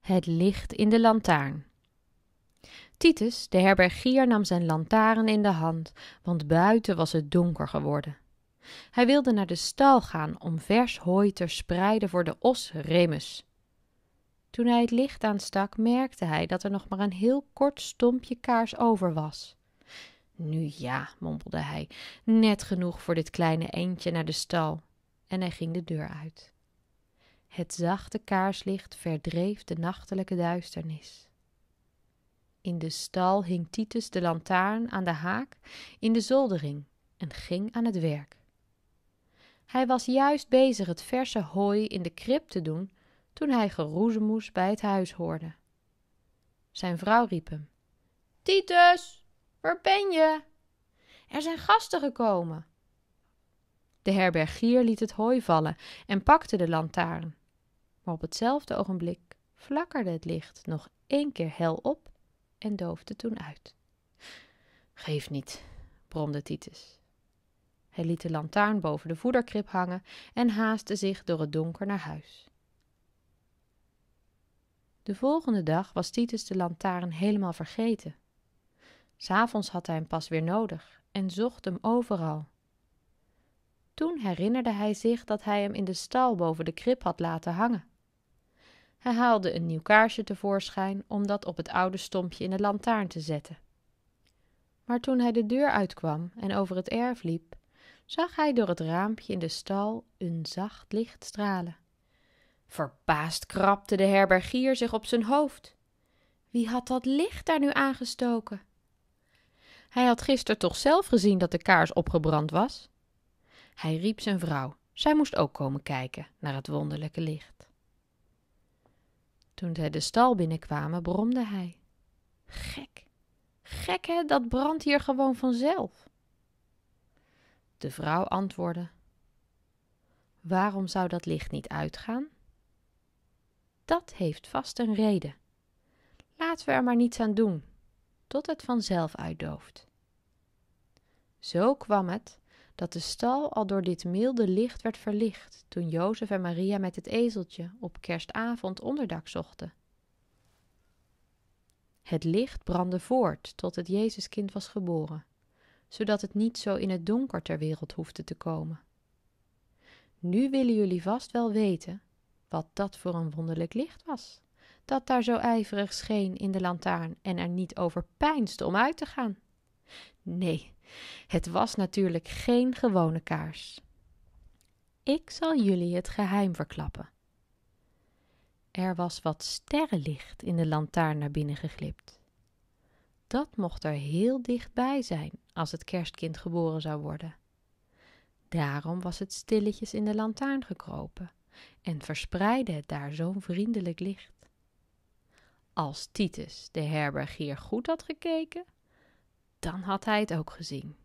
Het licht in de lantaarn. Titus, de herbergier, nam zijn lantaarn in de hand, want buiten was het donker geworden. Hij wilde naar de stal gaan om vers hooi te spreiden voor de os Remus. Toen hij het licht aanstak, merkte hij dat er nog maar een heel kort stompje kaars over was. Nu ja, mompelde hij, net genoeg voor dit kleine eendje naar de stal. En hij ging de deur uit. Het zachte kaarslicht verdreef de nachtelijke duisternis. In de stal hing Titus de lantaarn aan de haak in de zoldering en ging aan het werk. Hij was juist bezig het verse hooi in de krib te doen toen hij geroezemoes bij het huis hoorde. Zijn vrouw riep hem: Titus, waar ben je? Er zijn gasten gekomen. De herbergier liet het hooi vallen en pakte de lantaarn. Maar op hetzelfde ogenblik flakkerde het licht nog één keer hel op en doofde toen uit. Geef niet, bromde Titus. Hij liet de lantaarn boven de voederkrib hangen en haastte zich door het donker naar huis. De volgende dag was Titus de lantaarn helemaal vergeten. S'avonds had hij hem pas weer nodig en zocht hem overal, toen herinnerde hij zich dat hij hem in de stal boven de krib had laten hangen. Hij haalde een nieuw kaarsje tevoorschijn om dat op het oude stompje in de lantaarn te zetten. Maar toen hij de deur uitkwam en over het erf liep, zag hij door het raampje in de stal een zacht licht stralen. Verbaasd krabde de herbergier zich op zijn hoofd. Wie had dat licht daar nu aangestoken? Hij had gisteren toch zelf gezien dat de kaars opgebrand was? Hij riep zijn vrouw. Zij moest ook komen kijken naar het wonderlijke licht. Toen zij de stal binnenkwamen, bromde hij. Gek, gek hè, dat brandt hier gewoon vanzelf. De vrouw antwoordde: Waarom zou dat licht niet uitgaan? Dat heeft vast een reden. Laten we er maar niets aan doen, tot het vanzelf uitdooft. Zo kwam het dat de stal al door dit milde licht werd verlicht toen Jozef en Maria met het ezeltje op kerstavond onderdak zochten. Het licht brandde voort tot het Jezuskind was geboren, zodat het niet zo in het donker ter wereld hoefde te komen. Nu willen jullie vast wel weten wat dat voor een wonderlijk licht was, dat daar zo ijverig scheen in de lantaarn en er niet over peinsde om uit te gaan. Nee, het was natuurlijk geen gewone kaars. Ik zal jullie het geheim verklappen. Er was wat sterrenlicht in de lantaarn naar binnen geglipt. Dat mocht er heel dichtbij zijn als het kerstkind geboren zou worden. Daarom was het stilletjes in de lantaarn gekropen en verspreidde het daar zo'n vriendelijk licht. Als Titus, de herbergier, goed had gekeken, dan had hij het ook gezien.